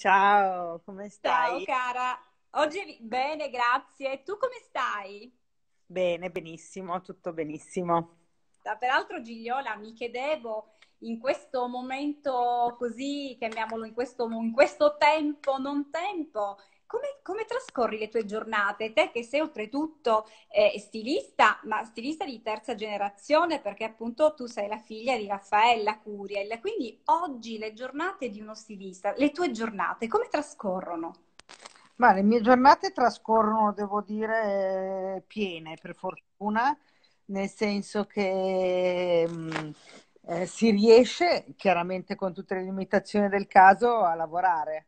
Ciao, come stai? Ciao cara, oggi bene, grazie. Tu come stai? Bene, benissimo, tutto benissimo. Peraltro Gigliola, mi chiedevo in questo momento così, chiamiamolo in questo, in questo tempo, non tempo, come, come, trascorri le tue giornate? Te che sei oltretutto eh, stilista, ma stilista di terza generazione, perché appunto tu sei la figlia di Raffaella Curiel. Quindi oggi le giornate di uno stilista, le tue giornate, come trascorrono? Ma le mie giornate trascorrono, devo dire, eh, piene, per fortuna, nel senso che mh, mm, eh, si riesce, chiaramente con tutte le limitazioni del caso, a lavorare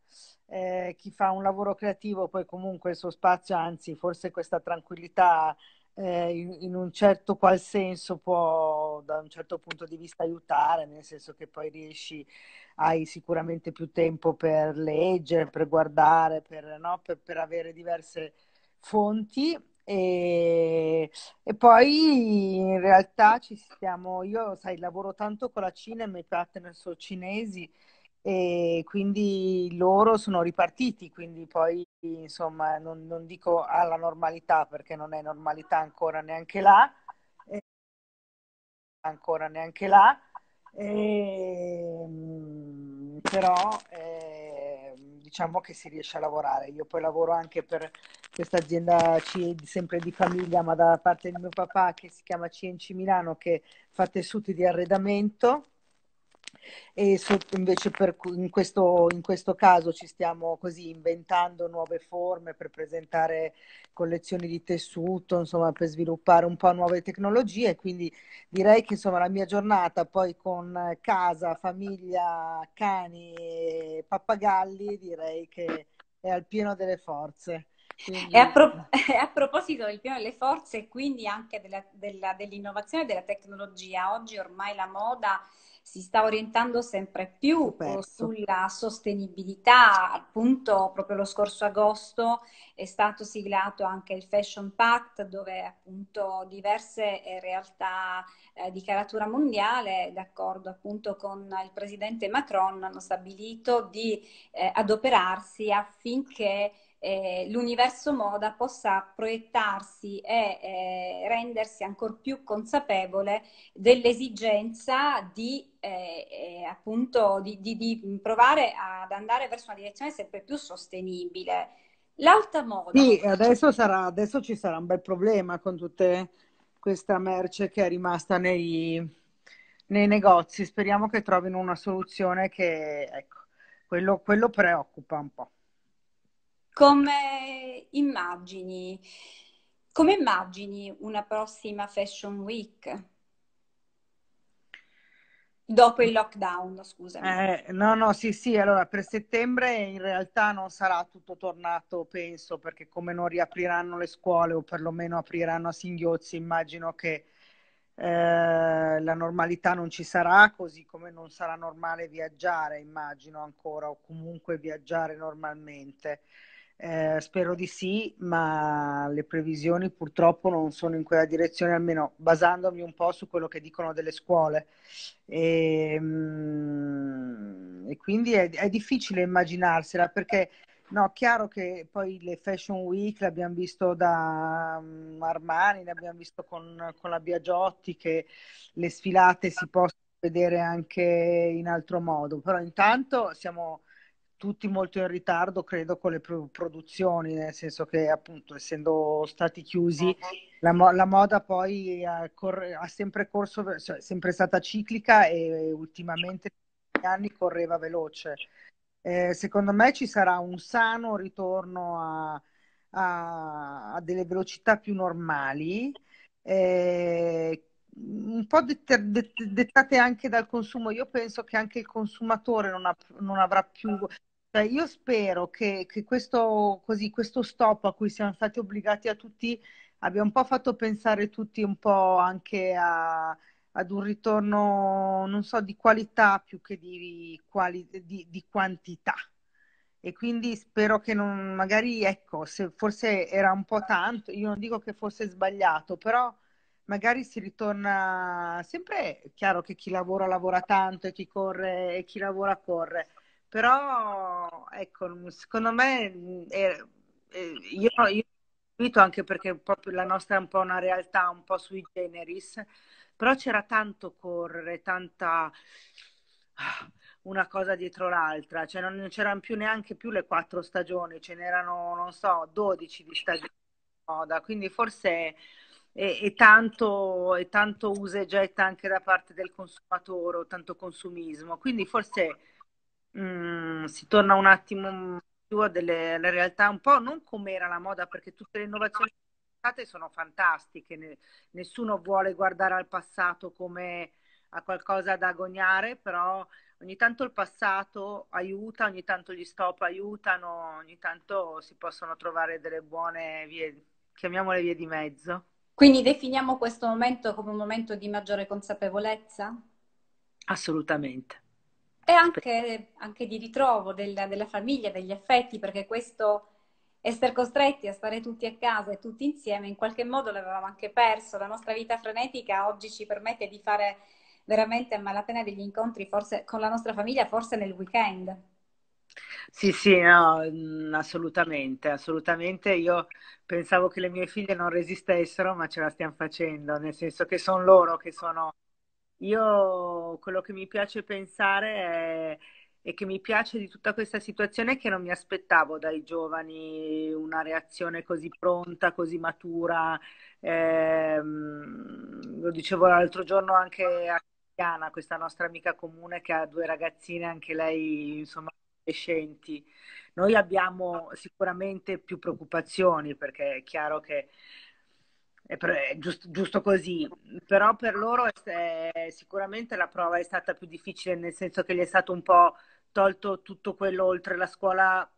eh, chi fa un lavoro creativo poi comunque il suo spazio, anzi forse questa tranquillità eh, in, in, un certo qual senso può da un certo punto di vista aiutare, nel senso che poi riesci, hai sicuramente più tempo per leggere, per guardare, per, no? per, per avere diverse fonti e, e, poi in realtà ci stiamo, io sai, lavoro tanto con la Cina e i miei partner sono cinesi e quindi loro sono ripartiti, quindi poi insomma non, non dico alla normalità perché non è normalità ancora neanche là, eh, ancora neanche là, eh, però eh, diciamo che si riesce a lavorare. Io poi lavoro anche per questa azienda sempre di famiglia, ma da parte di mio papà che si chiama CNC Milano che fa tessuti di arredamento e sotto, invece per, in, questo, in, questo, caso ci stiamo così inventando nuove forme per presentare collezioni di tessuto, insomma per sviluppare un po' nuove tecnologie, quindi direi che insomma la mia giornata poi con casa, famiglia, cani e pappagalli direi che è al pieno delle forze. Quindi... E, a pro- a proposito del piano delle forze e quindi anche della, della, dell'innovazione e della tecnologia, oggi ormai la moda si sta orientando sempre più Perso. Eh, sulla sostenibilità, appunto proprio lo scorso agosto è stato siglato anche il Fashion Pact dove appunto diverse eh, realtà eh, di caratura mondiale, d'accordo appunto con il presidente Macron, hanno stabilito di eh, adoperarsi affinché eh, l'universo moda possa proiettarsi e eh, rendersi ancora più consapevole dell'esigenza di eh, eh, appunto di, di, di, provare ad andare verso una direzione sempre più sostenibile. L'alta moda. Sì, adesso, sarà, adesso ci sarà un bel problema con tutta questa merce che è rimasta nei, nei negozi. Speriamo che trovino una soluzione che, ecco, quello, quello preoccupa un po' come immagini, come immagini una prossima Fashion Week? Dopo il lockdown, scusami. Eh, no, no, sì, sì, allora per settembre in realtà non sarà tutto tornato, penso, perché come non riapriranno le scuole o perlomeno apriranno a singhiozzi, immagino che eh, la normalità non ci sarà, così come non sarà normale viaggiare, immagino ancora, o comunque viaggiare normalmente. Eh, spero di sì, ma le previsioni purtroppo non sono in quella direzione, almeno basandomi un po' su quello che dicono delle scuole. E, ehm, e quindi è, è, difficile immaginarsela perché, no, chiaro che poi le Fashion Week l'abbiamo visto da mm, Armani, l'abbiamo visto con, con la Biagiotti, che le sfilate si possono vedere anche in altro modo, però intanto siamo tutti molto in ritardo, credo, con le produzioni, nel senso che appunto essendo stati chiusi, la, mo- la moda poi ha, cor- ha sempre corso, cioè, è cioè, sempre stata ciclica e ultimamente negli anni correva veloce. Eh, secondo me ci sarà un sano ritorno a, a, a delle velocità più normali. Eh, un po' det- det- dettate anche dal consumo. Io penso che anche il consumatore non, ha, non avrà più, cioè, io spero che, che questo, così, questo stop a cui siamo stati obbligati a tutti abbia un po' fatto pensare tutti un po' anche a, ad un ritorno, non so, di qualità più che di, quali, di, di quantità. E quindi spero che non, magari, ecco, se forse era un po' tanto, io non dico che fosse sbagliato, però magari si ritorna sempre, chiaro che chi lavora lavora tanto e chi corre e chi lavora corre, però, ecco, mm, secondo me, eh, eh, io, io anche perché proprio la nostra è un po' una realtà un po' sui generis, però c'era tanto correre, tanta una cosa dietro l'altra, cioè non c'erano più neanche più le quattro stagioni, ce n'erano, non so, 12 di stagioni di moda, quindi forse è, è tanto, è tanto usa e getta anche da parte del consumatore, tanto consumismo, quindi forse Mm, si torna un attimo più alla realtà un po' non come era la moda, perché tutte le innovazioni sono fantastiche, ne, nessuno vuole guardare al passato come a qualcosa da agognare, però ogni tanto il passato aiuta, ogni tanto gli stop aiutano, ogni tanto si possono trovare delle buone vie, chiamiamole vie di mezzo. Quindi definiamo questo momento come un momento di maggiore consapevolezza? Assolutamente e anche, anche di ritrovo del, della famiglia, degli affetti, perché questo essere costretti a stare tutti a casa e tutti insieme, in qualche modo l'avevamo anche perso. La nostra vita frenetica oggi ci permette di fare veramente a malapena degli incontri, forse con la nostra famiglia, forse nel weekend. Sì, sì, no, mm, assolutamente, assolutamente. Io pensavo che le mie figlie non resistessero, ma ce la stiamo facendo, nel senso che sono loro che sono io quello che mi piace pensare è, e che mi piace di tutta questa situazione è che non mi aspettavo dai giovani una reazione così pronta, così matura. Eh, lo dicevo l'altro giorno anche a Cristiana, questa nostra amica comune che ha due ragazzine, anche lei insomma adolescenti. Noi abbiamo sicuramente più preoccupazioni perché è chiaro che è giusto, giusto, così, però per loro è, sicuramente la prova è stata più difficile, nel senso che gli è stato un po' tolto tutto quello oltre la scuola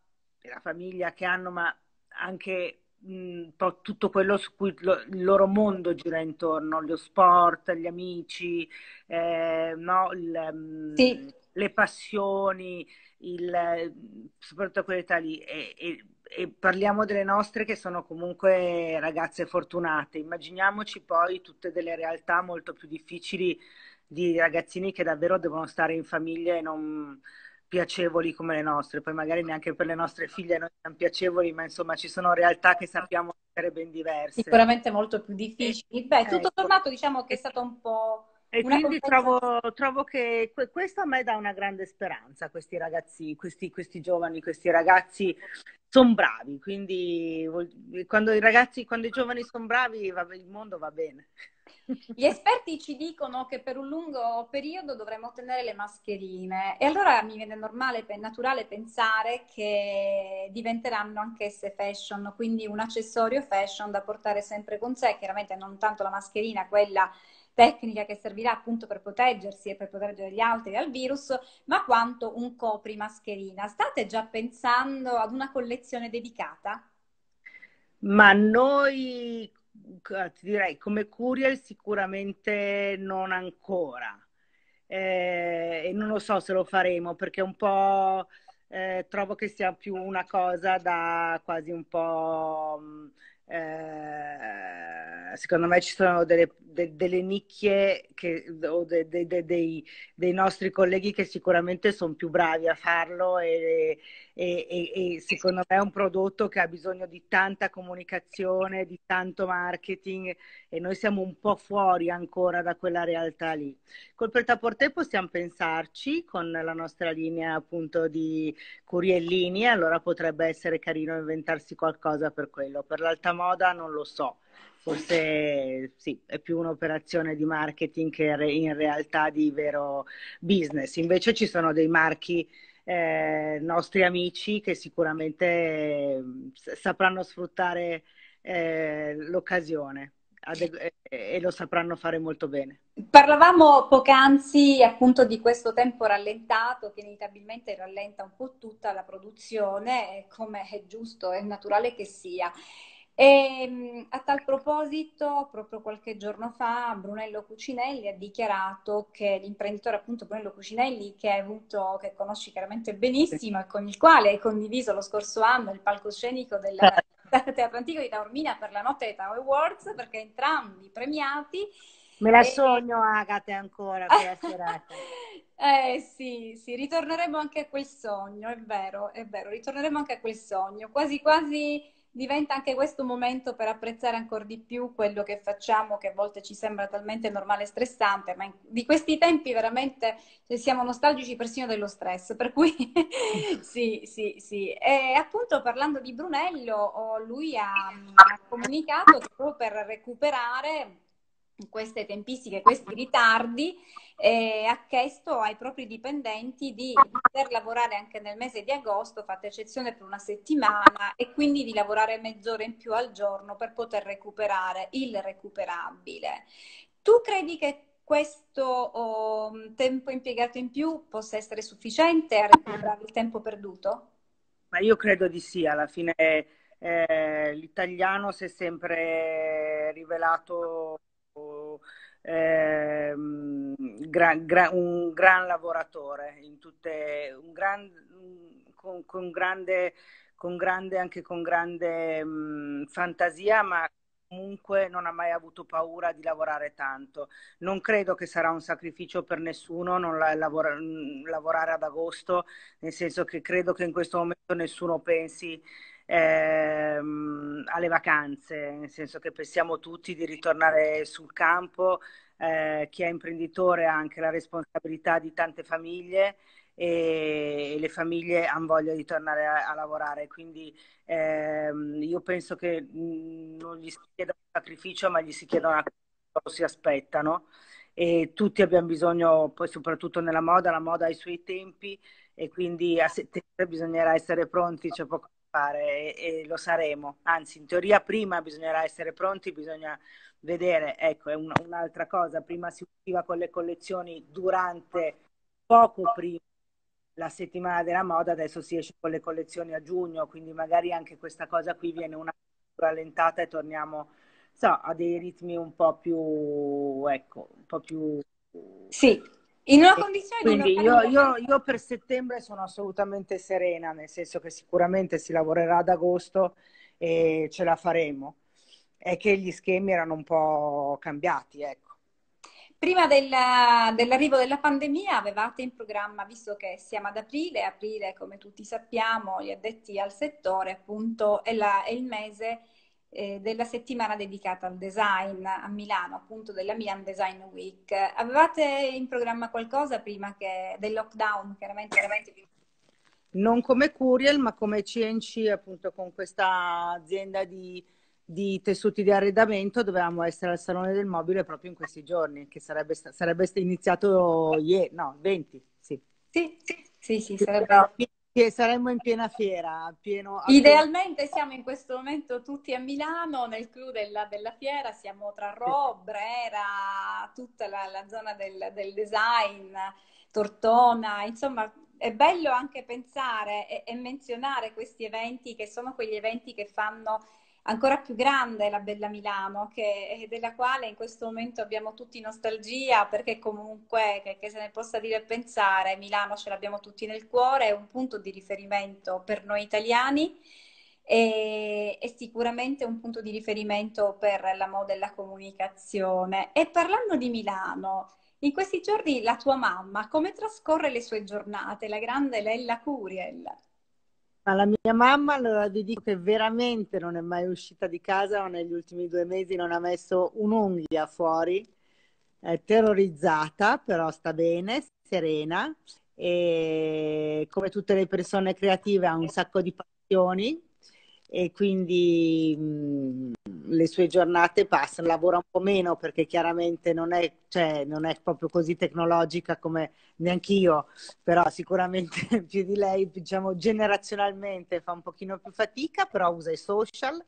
e la famiglia che hanno, ma anche mh, tutto quello su cui lo, il loro mondo gira intorno, lo sport, gli amici, eh, no, il, sì. le passioni, il, soprattutto a quell'età lì. E, e, e parliamo delle nostre che sono comunque ragazze fortunate. Immaginiamoci poi tutte delle realtà molto più difficili di ragazzini che davvero devono stare in famiglie non piacevoli come le nostre, poi magari neanche per le nostre figlie non siamo piacevoli, ma insomma ci sono realtà che sappiamo essere ben diverse. Sicuramente molto più difficili. Beh, tutto ecco. tornato diciamo che è stato un po' E una quindi trovo, trovo, che questo a me dà una grande speranza, questi ragazzi, questi, questi giovani, questi ragazzi sono bravi, quindi quando i ragazzi, quando i giovani sono bravi il mondo va bene. Gli esperti ci dicono che per un lungo periodo dovremmo ottenere le mascherine e allora mi viene normale, naturale pensare che diventeranno anch'esse fashion, quindi un accessorio fashion da portare sempre con sé, chiaramente non tanto la mascherina, quella tecnica che servirà appunto per proteggersi e per proteggere gli altri dal virus, ma quanto un copri mascherina. State già pensando ad una collezione dedicata? Ma noi, eh, ti direi, come Curiel sicuramente non ancora. Eh, e non lo so se lo faremo perché un po' eh, trovo che sia più una cosa da quasi un po'... Mm, eh, secondo me ci sono delle, de, delle nicchie che, o de, de, dei, dei, nostri colleghi che sicuramente sono più bravi a farlo e, e, e, e, secondo me è un prodotto che ha bisogno di tanta comunicazione, di tanto marketing e noi siamo un po' fuori ancora da quella realtà lì. Col portaporte possiamo pensarci con la nostra linea appunto di curiellini, allora potrebbe essere carino inventarsi qualcosa per quello. Per l'alta moda non lo so forse sì, è più un'operazione di marketing che in realtà di vero business. Invece ci sono dei marchi eh, nostri amici che sicuramente eh, sapranno sfruttare eh, l'occasione e lo sapranno fare molto bene. Parlavamo poc'anzi appunto di questo tempo rallentato che inevitabilmente rallenta un po' tutta la produzione, come è giusto e naturale che sia. E ehm, a tal proposito, proprio qualche giorno fa, Brunello Cucinelli ha dichiarato che l'imprenditore appunto Brunello Cucinelli, che hai avuto, che conosci chiaramente benissimo e con il quale hai condiviso lo scorso anno il palcoscenico della eh. Teatro Antico di Taormina per la notte dei Tao Awards, perché entrambi premiati. Me la e... sogno Agate ancora quella serata. Eh sì, sì, ritorneremo anche a quel sogno, è vero, è vero, ritorneremo anche a quel sogno. Quasi quasi diventa anche questo un momento per apprezzare ancora di più quello che facciamo, che a volte ci sembra talmente normale e stressante, ma in, di questi tempi veramente cioè, siamo nostalgici persino dello stress, per cui sì, sì, sì. E appunto parlando di Brunello, oh, lui ha, mm, ha comunicato che proprio per recuperare queste tempistiche, questi ritardi, eh, ha chiesto ai propri dipendenti di poter lavorare anche nel mese di agosto, fatta eccezione per una settimana, e quindi di lavorare mezz'ora in più al giorno per poter recuperare il recuperabile. Tu credi che questo oh, tempo impiegato in più possa essere sufficiente a recuperare il tempo perduto? Ma io credo di sì, alla fine eh, l'italiano si è sempre rivelato eh, gra, gra, un gran lavoratore, tutte, un gran, con, con, grande, con, grande, anche con grande mh, fantasia, ma comunque non ha mai avuto paura di lavorare tanto. Non credo che sarà un sacrificio per nessuno non la, lavora, lavorare ad agosto, nel senso che credo che in questo momento nessuno pensi ehm, alle vacanze, nel senso che pensiamo tutti di ritornare sul campo, eh, chi è imprenditore ha anche la responsabilità di tante famiglie e le famiglie hanno voglia di tornare a, a lavorare. Quindi ehm, io penso che mm, non gli si chieda un sacrificio, ma gli si chieda una cosa si aspettano. E tutti abbiamo bisogno, poi soprattutto nella moda, la moda ha i suoi tempi e quindi a settembre bisognerà essere pronti, c'è poco fare e, e, lo saremo. Anzi, in teoria prima bisognerà essere pronti, bisogna vedere, ecco, è un, un'altra cosa, prima si usciva con le collezioni durante, poco prima la settimana della moda, adesso si esce con le collezioni a giugno, quindi magari anche questa cosa qui viene una rallentata e torniamo so, a dei ritmi un po' più, ecco, un po' più... Sì, in una condizione Quindi di io, io, io, per settembre sono assolutamente serena, nel senso che sicuramente si lavorerà ad agosto e ce la faremo. È che gli schemi erano un po' cambiati, ecco. Prima della, dell'arrivo della pandemia avevate in programma, visto che siamo ad aprile, aprile come tutti sappiamo, gli addetti al settore appunto è, la, è il mese eh, della settimana dedicata al design a Milano, appunto della Milan Design Week. Avevate in programma qualcosa prima che, del lockdown, chiaramente più... Non come Curiel, ma come CNC, appunto con questa azienda di, di tessuti di arredamento dovevamo essere al Salone del Mobile proprio in questi giorni, che sarebbe, sarebbe iniziato ieri, no, 20, sì. Sì, sì, sì, sì sarebbe... Che saremmo in piena fiera. Pieno, a... Idealmente siamo in questo momento tutti a Milano, nel clou della, della fiera, siamo tra Ro, Brera, tutta la, la zona del, del, design, Tortona, insomma è bello anche pensare e, e menzionare questi eventi che sono quegli eventi che fanno ancora più grande la bella Milano, che, eh, della quale in questo momento abbiamo tutti nostalgia, perché comunque, che, che se ne possa dire e pensare, Milano ce l'abbiamo tutti nel cuore, è un punto di riferimento per noi italiani e, e sicuramente un punto di riferimento per la moda e la comunicazione. E parlando di Milano, in questi giorni la tua mamma come trascorre le sue giornate, la grande Lella Curiel? la mia mamma allora vi dico che veramente non è mai uscita di casa, negli ultimi due mesi non ha messo un'unghia fuori, è terrorizzata, però sta bene, serena e come tutte le persone creative ha un sacco di passioni e quindi mh, mm, le sue giornate passano, lavora un po' meno perché chiaramente non è, cioè, non è proprio così tecnologica come neanch'io, però sicuramente più di lei, diciamo generazionalmente fa un pochino più fatica, però usa i social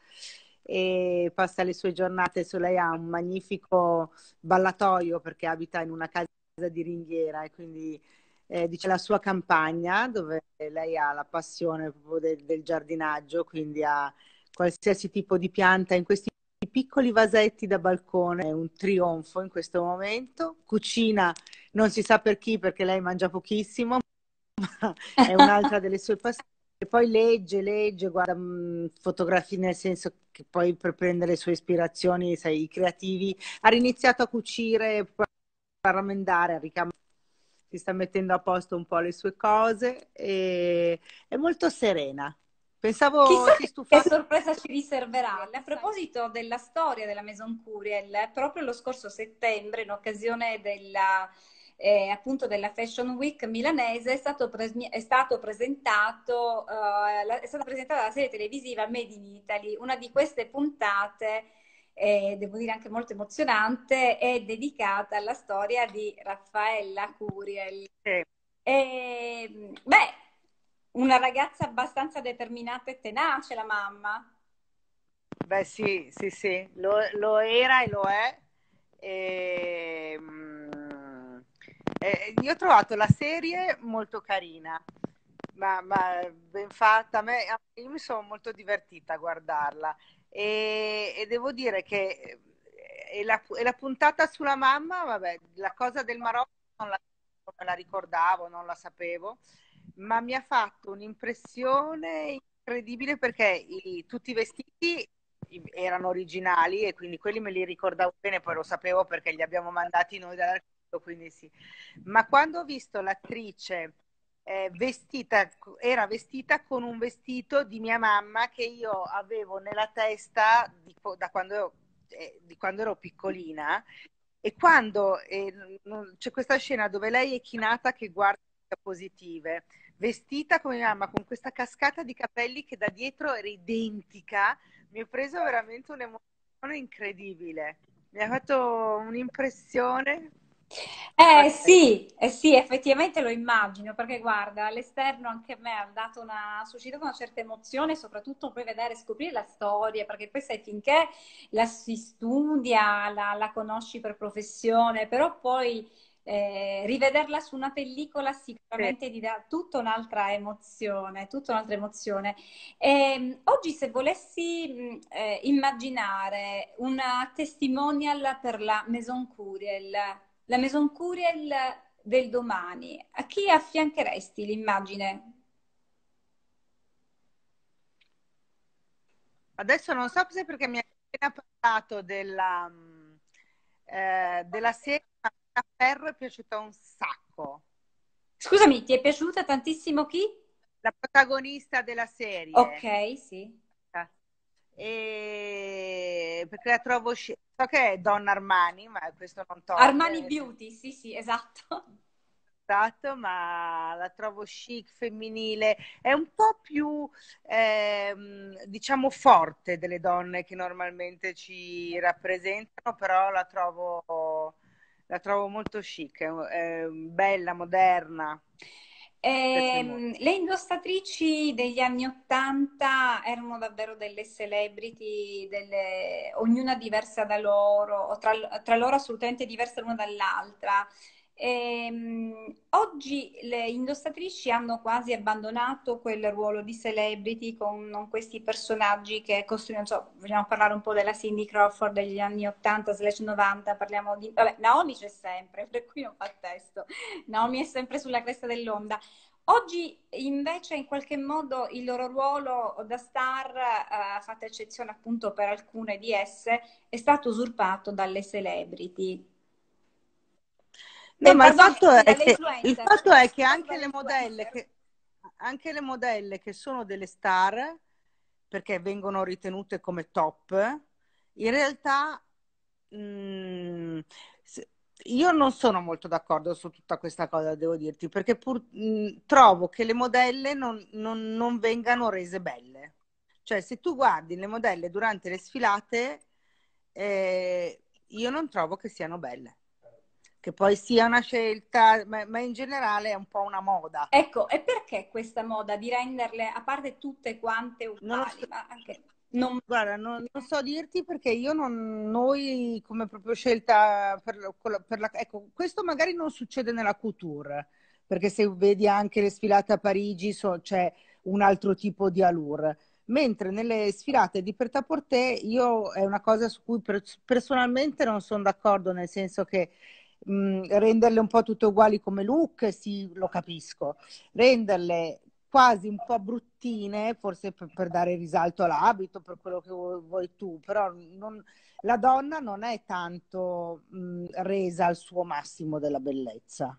e passa le sue giornate su lei ha un magnifico ballatoio perché abita in una casa di ringhiera e quindi eh, dice, la sua campagna dove lei ha la passione proprio del, del giardinaggio, quindi ha qualsiasi tipo di pianta in questi piccoli vasetti da balcone, è un trionfo in questo momento. Cucina non si sa per chi perché lei mangia pochissimo, ma è un'altra delle sue passioni. poi legge, legge, guarda mm, fotografie nel senso che poi per prendere le sue ispirazioni, sai, i creativi. Ha iniziato a cucire, a ramendare, a ricamare si sta mettendo a posto un po' le sue cose e è molto serena. Pensavo Chissà si Che sorpresa ci riserverà. A proposito della storia della Maison Curiel, proprio lo scorso settembre, in occasione della, eh, appunto della Fashion Week milanese, è, stato pre- è, stato presentato, uh, la, è stata presentata la serie televisiva Made in Italy. Una di queste puntate eh, devo dire anche molto emozionante, è dedicata alla storia di Raffaella Curiel. Sì. E, ehm, beh, una ragazza abbastanza determinata e tenace, la mamma. Beh sì, sì, sì, lo, lo era e lo è. E, ehm, mh, eh, io ho trovato la serie molto carina, ma, ma ben fatta. Me, io mi sono molto divertita a guardarla e, e devo dire che eh, e la, e la, puntata sulla mamma, vabbè, la cosa del Marocco non la, non la ricordavo, non la sapevo, ma mi ha fatto un'impressione incredibile perché i, tutti i vestiti erano originali e quindi quelli me li ricordavo bene, poi lo sapevo perché li abbiamo mandati noi dall'archivio, quindi sì. Ma quando ho visto l'attrice eh, vestita, era vestita con un vestito di mia mamma che io avevo nella testa di, da quando, eh, di quando ero piccolina. E quando eh, c'è questa scena dove lei è chinata che guarda le diapositive, vestita come mamma, con questa cascata di capelli che da dietro era identica, mi ha preso veramente un'emozione incredibile. Mi ha fatto un'impressione eh sì, eh sì, effettivamente lo immagino, perché guarda, all'esterno anche a me ha dato una, suscitato una certa emozione, soprattutto poi vedere, scoprire la storia, perché poi sai, finché la si studia, la, la conosci per professione, però poi eh, rivederla su una pellicola sicuramente sì. ti dà tutta un'altra emozione, tutta un'altra emozione. E, ehm, oggi se volessi eh, immaginare una testimonial per la Maison Curiel, la Maison Curiel del domani, a chi affiancheresti l'immagine? Adesso non so se perché mi hai appena parlato della, mm, eh, della serie, ma a Ferro è piaciuta un sacco. Scusami, ti è piaciuta tantissimo chi? La protagonista della serie. Ok, sì. E perché la trovo sci- so che è Donna Armani, ma questo non toglie. Armani Beauty, sì, sì, esatto. Esatto, ma la trovo chic, femminile, è un po' più, ehm, diciamo, forte delle donne che normalmente ci rappresentano, però la trovo, la trovo molto chic, eh, bella, moderna. Eh, le indossatrici degli anni Ottanta erano davvero delle celebrity, delle, ognuna diversa da loro, o tra, tra loro assolutamente diverse l'una dall'altra. Ehm, oggi le indossatrici hanno quasi abbandonato quel ruolo di celebrity con questi personaggi che costruiscono, so, vogliamo parlare un po' della Cindy Crawford degli anni 80-90, parliamo di... Vabbè, Naomi c'è sempre, per cui non fa testo. Naomi è sempre sulla cresta dell'onda. Oggi invece in qualche modo il loro ruolo da star, eh, fatta eccezione appunto per alcune di esse, è stato usurpato dalle celebrity No, eh, ma il fatto, che, il fatto, è che, anche le, modelle che, anche le modelle che sono delle star, perché vengono ritenute come top, in realtà mh, mm, io non sono molto d'accordo su tutta questa cosa, devo dirti, perché pur, mh, mm, trovo che le modelle non, non, non vengano rese belle. Cioè, se tu guardi le modelle durante le sfilate, eh, io non trovo che siano belle che poi sia una scelta, ma, ma in generale è un po' una moda. Ecco, e perché questa moda di renderle, a parte tutte quante uguali, so. ma anche... Non... Guarda, non, non, so dirti perché io non, noi come proprio scelta per, per la, ecco, questo magari non succede nella couture, perché se vedi anche le sfilate a Parigi so, c'è un altro tipo di allure. Mentre nelle sfilate di pret a io è una cosa su cui per, personalmente non sono d'accordo, nel senso che Mm, renderle un po' tutte uguali come look, sì, lo capisco. Renderle quasi un po' bruttine, forse per, per dare risalto all'abito, per quello che vuoi tu, però non, la donna non è tanto mh, mm, resa al suo massimo della bellezza.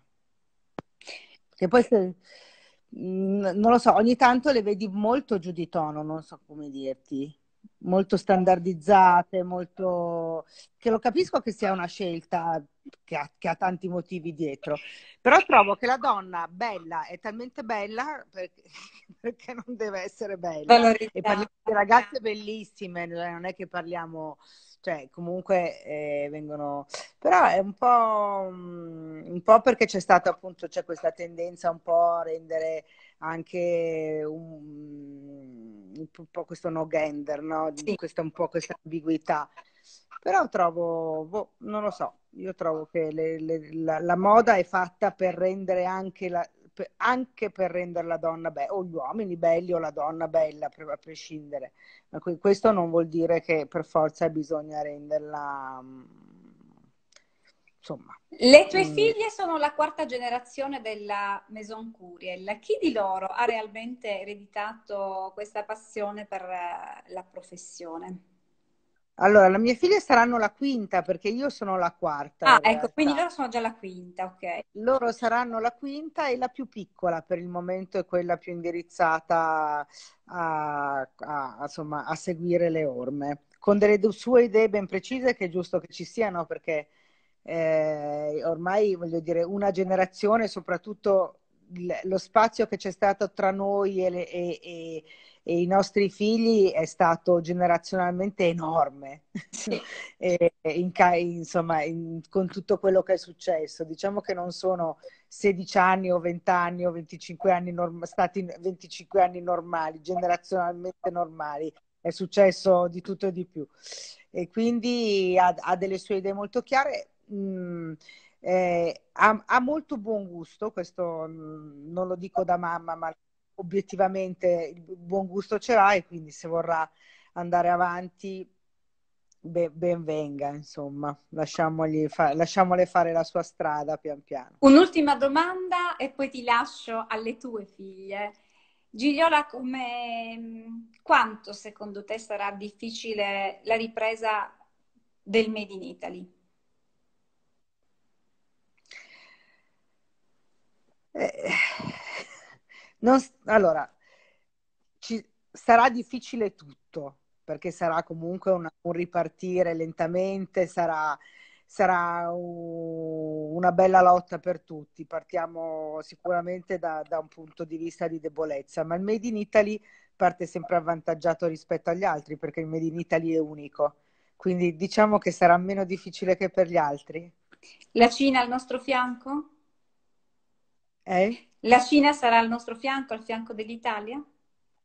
Che poi se, mh, mm, non lo so, ogni tanto le vedi molto giù di tono, non so come dirti molto standardizzate, molto... che lo capisco che sia una scelta che ha, che ha, tanti motivi dietro, però trovo che la donna bella è talmente bella perché, perché non deve essere bella. Valorità. E parliamo di ragazze bellissime, non è che parliamo, cioè comunque eh, vengono... però è un po', mm, un po' perché c'è stata appunto c'è questa tendenza un po' a rendere anche un un po' questo no gender, no? Sì. Questa, un po' questa ambiguità. Però trovo, boh, non lo so, io trovo che le, le, la, la, moda è fatta per rendere anche la, per, anche per rendere la donna bella, o gli uomini belli o la donna bella, a prescindere. Ma questo non vuol dire che per forza bisogna renderla mm, insomma. Le tue mm. figlie sono la quarta generazione della Maison Curiel. Chi di loro ha realmente ereditato questa passione per eh, la professione? Allora, le mie figlie saranno la quinta perché io sono la quarta. Ah, ecco, quindi loro sono già la quinta, ok. Loro saranno la quinta e la più piccola per il momento è quella più indirizzata a, a, insomma, a seguire le orme, con delle sue idee ben precise che è giusto che ci siano perché eh, ormai voglio dire una generazione, soprattutto lo spazio che c'è stato tra noi e, le, e, e, e, i nostri figli è stato generazionalmente enorme, sì. in, insomma, in, con tutto quello che è successo. Diciamo che non sono 16 anni o 20 anni o 25 anni norm- stati 25 anni normali, generazionalmente normali, è successo di tutto e di più. E quindi ha, ha delle sue idee molto chiare mh, mm, eh, ha, ha, molto buon gusto, questo mh, mm, non lo dico da mamma, ma obiettivamente il buon gusto ce l'ha e quindi se vorrà andare avanti ben, venga, insomma, lasciamogli fa- lasciamole fare la sua strada pian piano. Un'ultima domanda e poi ti lascio alle tue figlie. Gigliola, come, mm, quanto secondo te sarà difficile la ripresa del Made in Italy? Eh, non, allora, ci, sarà difficile tutto, perché sarà comunque una, un ripartire lentamente, sarà, sarà una bella lotta per tutti. Partiamo sicuramente da, da, un punto di vista di debolezza, ma il Made in Italy parte sempre avvantaggiato rispetto agli altri, perché il Made in Italy è unico. Quindi diciamo che sarà meno difficile che per gli altri. La Cina al nostro fianco? Eh? La Cina sarà al nostro fianco, al fianco dell'Italia?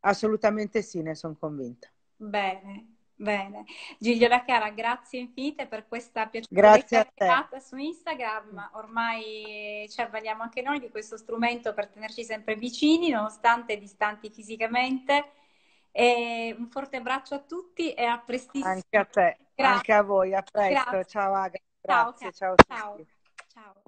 Assolutamente sì, ne sono convinta. Bene, Bene, Gigliola Chiara, grazie infinite per questa piacevole chiacchierata su Instagram, ormai ci avvaliamo anche noi di questo strumento per tenerci sempre vicini, nonostante distanti fisicamente. E un forte abbraccio a tutti e a prestissimo. Anche a te, grazie. anche a voi, a presto. Grazie. Ciao Aga, grazie, ciao, ciao, ciao. ciao.